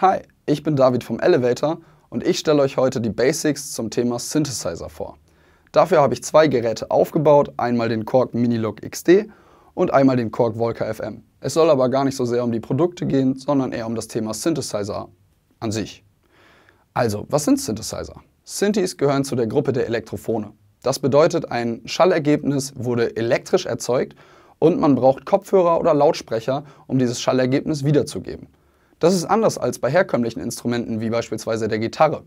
Hi, ich bin David vom Elevator und ich stelle euch heute die Basics zum Thema Synthesizer vor. Dafür habe ich zwei Geräte aufgebaut, einmal den Korg Minilog XD und einmal den Korg Volca FM. Es soll aber gar nicht so sehr um die Produkte gehen, sondern eher um das Thema Synthesizer an sich. Also, was sind Synthesizer? Synthes gehören zu der Gruppe der Elektrophone. Das bedeutet, ein Schallergebnis wurde elektrisch erzeugt und man braucht Kopfhörer oder Lautsprecher, um dieses Schallergebnis wiederzugeben. Das ist anders als bei herkömmlichen Instrumenten wie beispielsweise der Gitarre.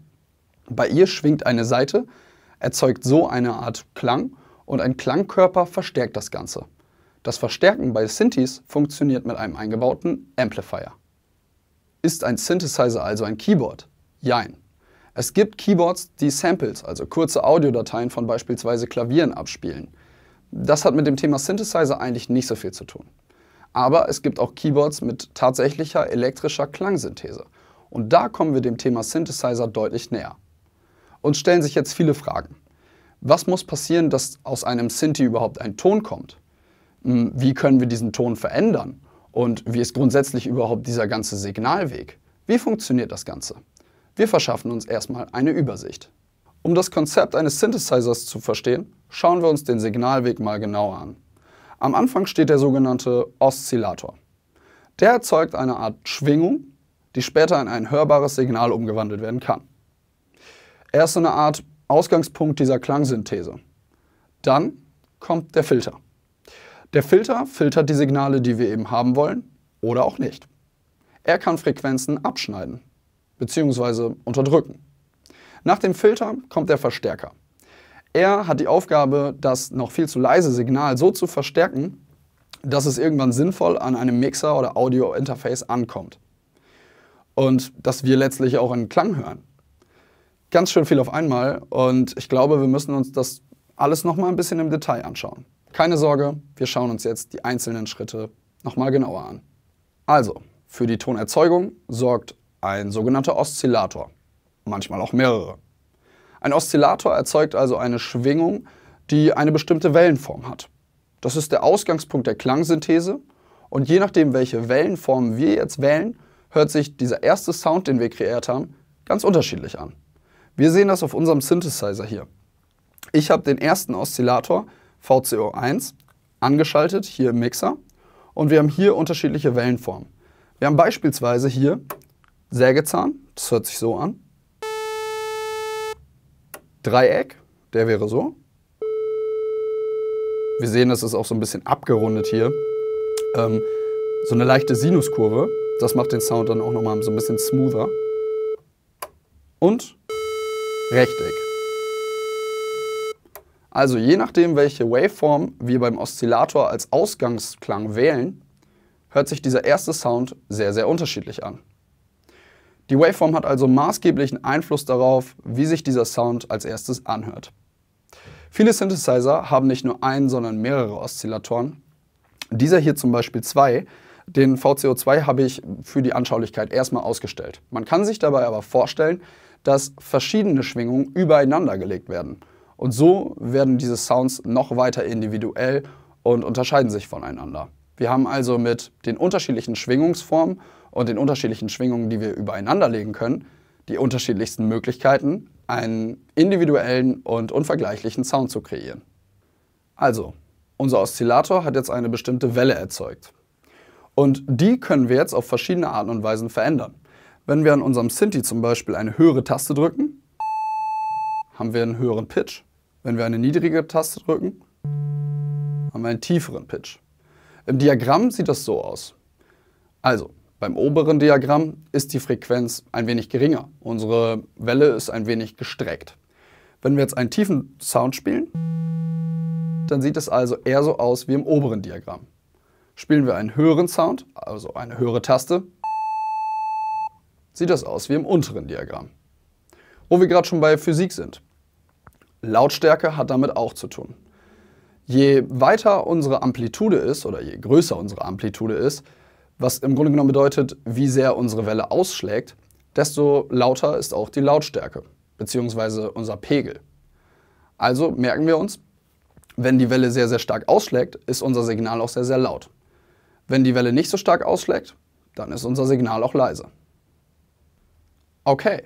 Bei ihr schwingt eine Saite, erzeugt so eine Art Klang und ein Klangkörper verstärkt das Ganze. Das Verstärken bei Synthes funktioniert mit einem eingebauten Amplifier. Ist ein Synthesizer also ein Keyboard? Jein. Es gibt Keyboards, die Samples, also kurze Audiodateien von beispielsweise Klavieren abspielen. Das hat mit dem Thema Synthesizer eigentlich nicht so viel zu tun. Aber es gibt auch Keyboards mit tatsächlicher elektrischer Klangsynthese. Und da kommen wir dem Thema Synthesizer deutlich näher. Uns stellen sich jetzt viele Fragen. Was muss passieren, dass aus einem Synthi überhaupt ein Ton kommt? Hm, wie können wir diesen Ton verändern? Und wie ist grundsätzlich überhaupt dieser ganze Signalweg? Wie funktioniert das Ganze? Wir verschaffen uns erstmal eine Übersicht. Um das Konzept eines Synthesizers zu verstehen, schauen wir uns den Signalweg mal genauer an. Am Anfang steht der sogenannte Oszillator. Der erzeugt eine Art Schwingung, die später in ein hörbares Signal umgewandelt werden kann. Er ist eine Art Ausgangspunkt dieser Klangsynthese. Dann kommt der Filter. Der Filter filtert die Signale, die wir eben haben wollen, oder auch nicht. Er kann Frequenzen abschneiden bzw. unterdrücken. Nach dem Filter kommt der Verstärker. Er hat die Aufgabe, das noch viel zu leise Signal so zu verstärken, dass es irgendwann sinnvoll an einem Mixer oder Audio-Interface ankommt. Und dass wir letztlich auch einen Klang hören. Ganz schön viel auf einmal und ich glaube, wir müssen uns das alles nochmal ein bisschen im Detail anschauen. Keine Sorge, wir schauen uns jetzt die einzelnen Schritte nochmal genauer an. Also, für die Tonerzeugung sorgt ein sogenannter Oszillator, manchmal auch mehrere. Ein Oszillator erzeugt also eine Schwingung, die eine bestimmte Wellenform hat. Das ist der Ausgangspunkt der Klangsynthese und je nachdem, welche Wellenform wir jetzt wählen, hört sich dieser erste Sound, den wir kreiert haben, ganz unterschiedlich an. Wir sehen das auf unserem Synthesizer hier. Ich habe den ersten Oszillator VCO1 angeschaltet, hier im Mixer, und wir haben hier unterschiedliche Wellenformen. Wir haben beispielsweise hier Sägezahn, das hört sich so an, Dreieck, der wäre so. Wir sehen, das ist auch so ein bisschen abgerundet hier. Ähm, so eine leichte Sinuskurve, das macht den Sound dann auch nochmal so ein bisschen smoother. Und Rechteck. Also je nachdem, welche Waveform wir beim Oszillator als Ausgangsklang wählen, hört sich dieser erste Sound sehr, sehr unterschiedlich an. Die Waveform hat also maßgeblichen Einfluss darauf, wie sich dieser Sound als erstes anhört. Viele Synthesizer haben nicht nur einen, sondern mehrere Oszillatoren. Dieser hier zum Beispiel zwei. Den VCO2 habe ich für die Anschaulichkeit erstmal ausgestellt. Man kann sich dabei aber vorstellen, dass verschiedene Schwingungen übereinander gelegt werden. Und so werden diese Sounds noch weiter individuell und unterscheiden sich voneinander. Wir haben also mit den unterschiedlichen Schwingungsformen und den unterschiedlichen Schwingungen, die wir übereinander legen können, die unterschiedlichsten Möglichkeiten, einen individuellen und unvergleichlichen Sound zu kreieren. Also, unser Oszillator hat jetzt eine bestimmte Welle erzeugt. Und die können wir jetzt auf verschiedene Arten und Weisen verändern. Wenn wir an unserem Synthi zum Beispiel eine höhere Taste drücken, haben wir einen höheren Pitch. Wenn wir eine niedrige Taste drücken, haben wir einen tieferen Pitch. Im Diagramm sieht das so aus. Also, beim oberen Diagramm ist die Frequenz ein wenig geringer. Unsere Welle ist ein wenig gestreckt. Wenn wir jetzt einen tiefen Sound spielen, dann sieht es also eher so aus wie im oberen Diagramm. Spielen wir einen höheren Sound, also eine höhere Taste, sieht das aus wie im unteren Diagramm. Wo wir gerade schon bei Physik sind. Lautstärke hat damit auch zu tun. Je weiter unsere Amplitude ist oder je größer unsere Amplitude ist, was im Grunde genommen bedeutet, wie sehr unsere Welle ausschlägt, desto lauter ist auch die Lautstärke bzw. unser Pegel. Also merken wir uns, wenn die Welle sehr, sehr stark ausschlägt, ist unser Signal auch sehr, sehr laut. Wenn die Welle nicht so stark ausschlägt, dann ist unser Signal auch leise. Okay,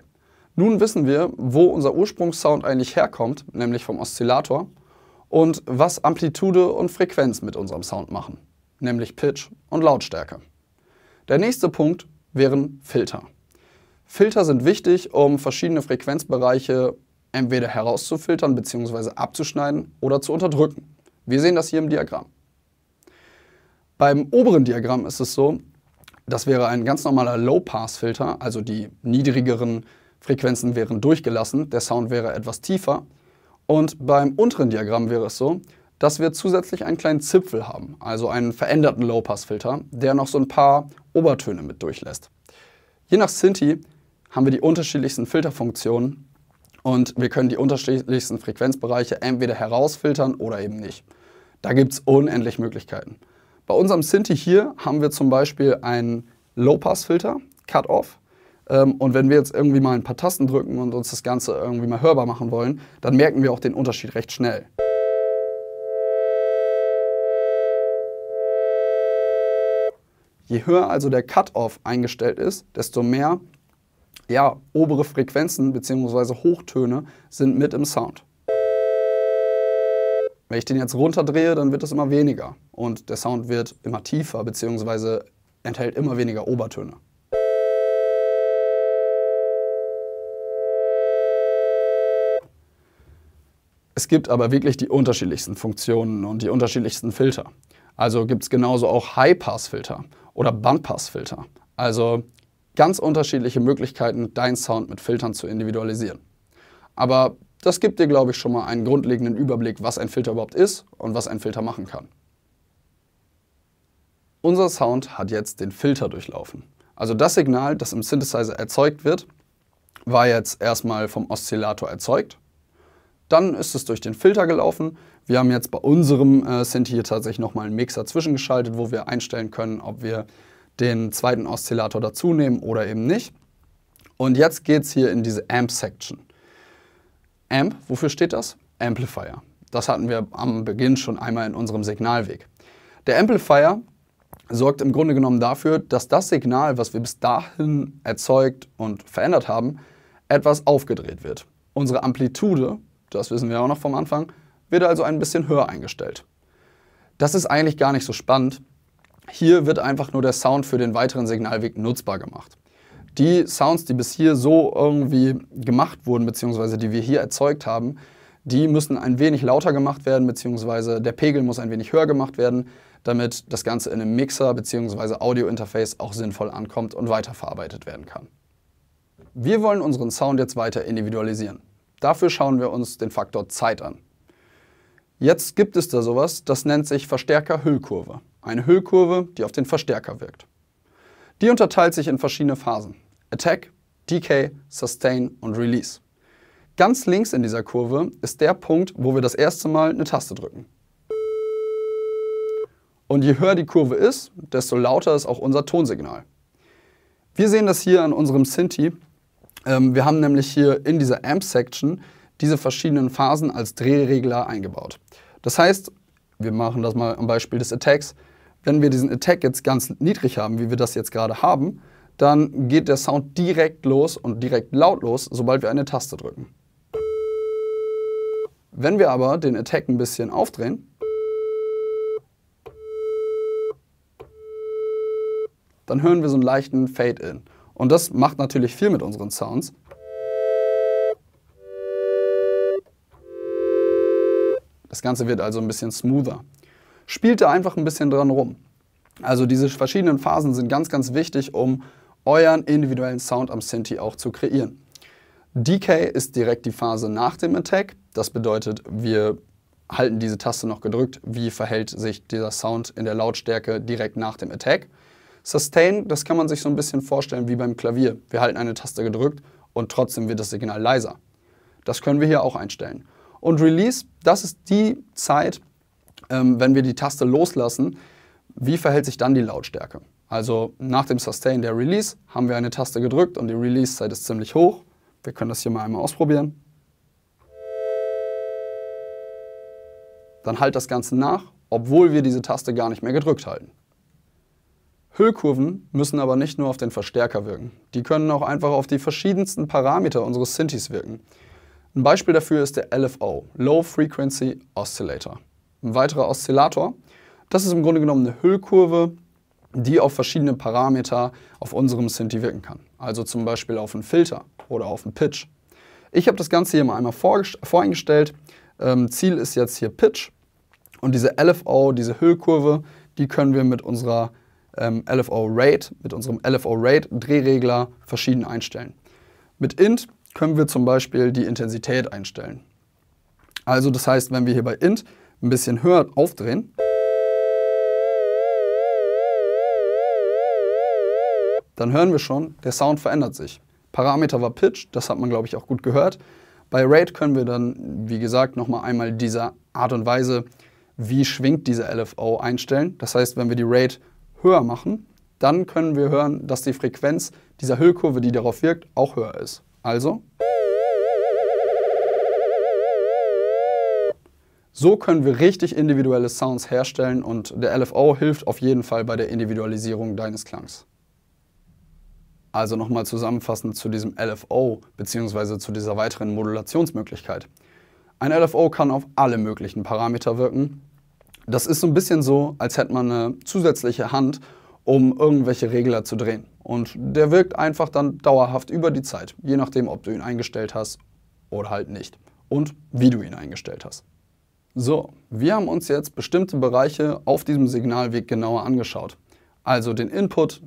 nun wissen wir, wo unser Ursprungssound eigentlich herkommt, nämlich vom Oszillator und was Amplitude und Frequenz mit unserem Sound machen, nämlich Pitch und Lautstärke. Der nächste Punkt wären Filter. Filter sind wichtig, um verschiedene Frequenzbereiche entweder herauszufiltern bzw. abzuschneiden oder zu unterdrücken. Wir sehen das hier im Diagramm. Beim oberen Diagramm ist es so, das wäre ein ganz normaler Low-Pass-Filter, also die niedrigeren Frequenzen wären durchgelassen, der Sound wäre etwas tiefer und beim unteren Diagramm wäre es so, dass wir zusätzlich einen kleinen Zipfel haben, also einen veränderten Low-Pass-Filter, der noch so ein paar Obertöne mit durchlässt. Je nach Sinti haben wir die unterschiedlichsten Filterfunktionen und wir können die unterschiedlichsten Frequenzbereiche entweder herausfiltern oder eben nicht. Da gibt es unendlich Möglichkeiten. Bei unserem Sinti hier haben wir zum Beispiel einen Low-Pass-Filter, Cut-Off, ähm, und wenn wir jetzt irgendwie mal ein paar Tasten drücken und uns das Ganze irgendwie mal hörbar machen wollen, dann merken wir auch den Unterschied recht schnell. Je höher also der Cutoff eingestellt ist, desto mehr ja, obere Frequenzen bzw. Hochtöne sind mit im Sound. Wenn ich den jetzt runterdrehe, dann wird es immer weniger und der Sound wird immer tiefer bzw. enthält immer weniger Obertöne. Es gibt aber wirklich die unterschiedlichsten Funktionen und die unterschiedlichsten Filter. Also gibt es genauso auch High-Pass-Filter oder Bandpass-Filter. Also ganz unterschiedliche Möglichkeiten, deinen Sound mit Filtern zu individualisieren. Aber das gibt dir, glaube ich, schon mal einen grundlegenden Überblick, was ein Filter überhaupt ist und was ein Filter machen kann. Unser Sound hat jetzt den Filter durchlaufen. Also das Signal, das im Synthesizer erzeugt wird, war jetzt erstmal vom Oszillator erzeugt dann ist es durch den Filter gelaufen. Wir haben jetzt bei unserem äh, Synth hier tatsächlich nochmal einen Mixer zwischengeschaltet, wo wir einstellen können, ob wir den zweiten Oszillator dazu nehmen oder eben nicht. Und jetzt geht es hier in diese Amp-Section. Amp, wofür steht das? Amplifier. Das hatten wir am Beginn schon einmal in unserem Signalweg. Der Amplifier sorgt im Grunde genommen dafür, dass das Signal, was wir bis dahin erzeugt und verändert haben, etwas aufgedreht wird. Unsere Amplitude das wissen wir auch noch vom Anfang, wird also ein bisschen höher eingestellt. Das ist eigentlich gar nicht so spannend. Hier wird einfach nur der Sound für den weiteren Signalweg nutzbar gemacht. Die Sounds, die bis hier so irgendwie gemacht wurden, beziehungsweise die wir hier erzeugt haben, die müssen ein wenig lauter gemacht werden, beziehungsweise der Pegel muss ein wenig höher gemacht werden, damit das Ganze in einem Mixer bzw. Audio-Interface auch sinnvoll ankommt und weiterverarbeitet werden kann. Wir wollen unseren Sound jetzt weiter individualisieren. Dafür schauen wir uns den Faktor Zeit an. Jetzt gibt es da sowas, das nennt sich Verstärker-Hüllkurve. Eine Hüllkurve, die auf den Verstärker wirkt. Die unterteilt sich in verschiedene Phasen. Attack, Decay, Sustain und Release. Ganz links in dieser Kurve ist der Punkt, wo wir das erste Mal eine Taste drücken. Und je höher die Kurve ist, desto lauter ist auch unser Tonsignal. Wir sehen das hier an unserem Synthi, ähm, wir haben nämlich hier in dieser Amp-Section diese verschiedenen Phasen als Drehregler eingebaut. Das heißt, wir machen das mal am Beispiel des Attacks. Wenn wir diesen Attack jetzt ganz niedrig haben, wie wir das jetzt gerade haben, dann geht der Sound direkt los und direkt lautlos, sobald wir eine Taste drücken. Wenn wir aber den Attack ein bisschen aufdrehen, dann hören wir so einen leichten Fade-In. Und das macht natürlich viel mit unseren Sounds. Das Ganze wird also ein bisschen smoother. Spielt da einfach ein bisschen dran rum. Also diese verschiedenen Phasen sind ganz, ganz wichtig, um euren individuellen Sound am Synthi auch zu kreieren. Decay ist direkt die Phase nach dem Attack. Das bedeutet, wir halten diese Taste noch gedrückt. Wie verhält sich dieser Sound in der Lautstärke direkt nach dem Attack? Sustain, das kann man sich so ein bisschen vorstellen wie beim Klavier. Wir halten eine Taste gedrückt und trotzdem wird das Signal leiser. Das können wir hier auch einstellen. Und Release, das ist die Zeit, ähm, wenn wir die Taste loslassen, wie verhält sich dann die Lautstärke? Also nach dem Sustain der Release haben wir eine Taste gedrückt und die Release-Zeit ist ziemlich hoch. Wir können das hier mal einmal ausprobieren. Dann halt das Ganze nach, obwohl wir diese Taste gar nicht mehr gedrückt halten. Hüllkurven müssen aber nicht nur auf den Verstärker wirken. Die können auch einfach auf die verschiedensten Parameter unseres Synthes wirken. Ein Beispiel dafür ist der LFO, Low Frequency Oscillator. Ein weiterer Oszillator, das ist im Grunde genommen eine Hüllkurve, die auf verschiedene Parameter auf unserem Synthi wirken kann. Also zum Beispiel auf einen Filter oder auf einen Pitch. Ich habe das Ganze hier mal einmal voreingestellt. Ähm, Ziel ist jetzt hier Pitch. Und diese LFO, diese Hüllkurve, die können wir mit unserer ähm, LFO Rate, mit unserem LFO Rate Drehregler verschieden einstellen. Mit int können wir zum Beispiel die Intensität einstellen. Also das heißt, wenn wir hier bei int ein bisschen höher aufdrehen, dann hören wir schon, der Sound verändert sich. Parameter war Pitch, das hat man glaube ich auch gut gehört. Bei Rate können wir dann, wie gesagt, nochmal einmal diese Art und Weise, wie schwingt diese LFO einstellen. Das heißt, wenn wir die Rate höher machen, dann können wir hören, dass die Frequenz dieser Hüllkurve, die darauf wirkt, auch höher ist. Also, so können wir richtig individuelle Sounds herstellen und der LFO hilft auf jeden Fall bei der Individualisierung deines Klangs. Also nochmal zusammenfassend zu diesem LFO bzw. zu dieser weiteren Modulationsmöglichkeit. Ein LFO kann auf alle möglichen Parameter wirken, das ist so ein bisschen so, als hätte man eine zusätzliche Hand, um irgendwelche Regler zu drehen. Und der wirkt einfach dann dauerhaft über die Zeit, je nachdem, ob du ihn eingestellt hast oder halt nicht. Und wie du ihn eingestellt hast. So, wir haben uns jetzt bestimmte Bereiche auf diesem Signalweg genauer angeschaut. Also den Input,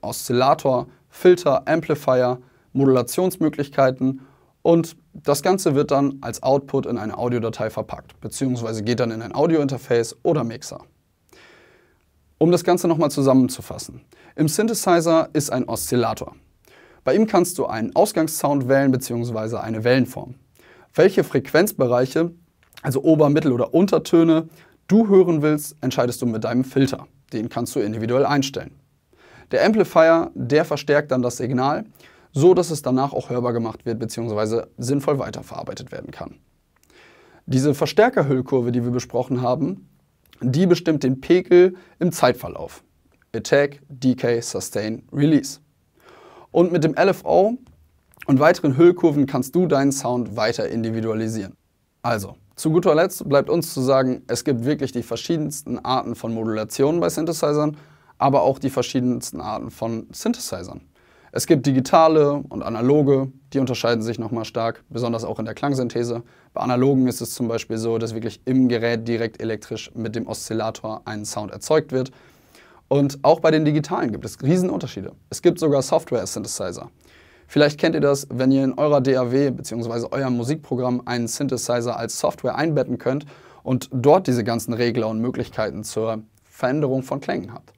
Oszillator, Filter, Amplifier, Modulationsmöglichkeiten und das Ganze wird dann als Output in eine Audiodatei verpackt, beziehungsweise geht dann in ein Audiointerface oder Mixer. Um das Ganze nochmal zusammenzufassen. Im Synthesizer ist ein Oszillator. Bei ihm kannst du einen Ausgangssound wählen bzw. eine Wellenform. Welche Frequenzbereiche, also Ober-, Mittel- oder Untertöne, du hören willst, entscheidest du mit deinem Filter. Den kannst du individuell einstellen. Der Amplifier, der verstärkt dann das Signal so dass es danach auch hörbar gemacht wird bzw. sinnvoll weiterverarbeitet werden kann. Diese Verstärkerhüllkurve, die wir besprochen haben, die bestimmt den Pegel im Zeitverlauf. Attack, Decay, Sustain, Release. Und mit dem LFO und weiteren Hüllkurven kannst du deinen Sound weiter individualisieren. Also, zu guter Letzt bleibt uns zu sagen, es gibt wirklich die verschiedensten Arten von Modulationen bei Synthesizern, aber auch die verschiedensten Arten von Synthesizern. Es gibt digitale und analoge, die unterscheiden sich nochmal stark, besonders auch in der Klangsynthese. Bei analogen ist es zum Beispiel so, dass wirklich im Gerät direkt elektrisch mit dem Oszillator ein Sound erzeugt wird. Und auch bei den digitalen gibt es Riesenunterschiede. Es gibt sogar Software-Synthesizer. Vielleicht kennt ihr das, wenn ihr in eurer DAW bzw. eurem Musikprogramm einen Synthesizer als Software einbetten könnt und dort diese ganzen Regler und Möglichkeiten zur Veränderung von Klängen habt.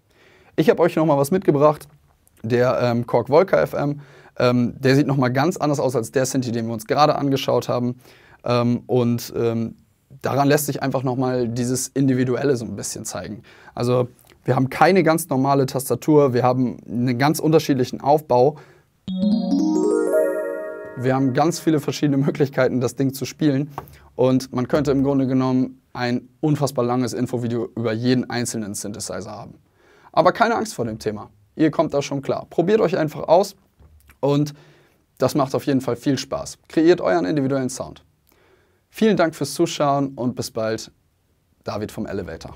Ich habe euch nochmal was mitgebracht, der ähm, Kork Volker FM. Ähm, der sieht nochmal ganz anders aus als der Sinti, den wir uns gerade angeschaut haben. Ähm, und ähm, daran lässt sich einfach nochmal dieses Individuelle so ein bisschen zeigen. Also wir haben keine ganz normale Tastatur, wir haben einen ganz unterschiedlichen Aufbau. Wir haben ganz viele verschiedene Möglichkeiten, das Ding zu spielen. Und man könnte im Grunde genommen ein unfassbar langes Infovideo über jeden einzelnen Synthesizer haben. Aber keine Angst vor dem Thema ihr kommt da schon klar. Probiert euch einfach aus und das macht auf jeden Fall viel Spaß. Kreiert euren individuellen Sound. Vielen Dank fürs Zuschauen und bis bald. David vom Elevator.